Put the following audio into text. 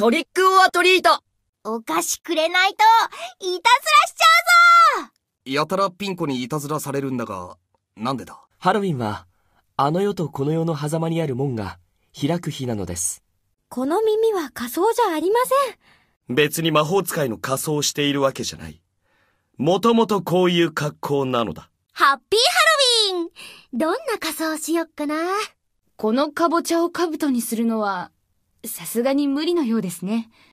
トリックオアトリートお菓子くれないと、いたずらしちゃうぞやたらピンコにいたずらされるんだが、なんでだハロウィンは、あの世とこの世の狭間にある門が開く日なのです。この耳は仮装じゃありません。別に魔法使いの仮装をしているわけじゃない。もともとこういう格好なのだ。ハッピーハロウィンどんな仮装しよっかな。このカボチャを兜にするのはさすがに無理のようですね。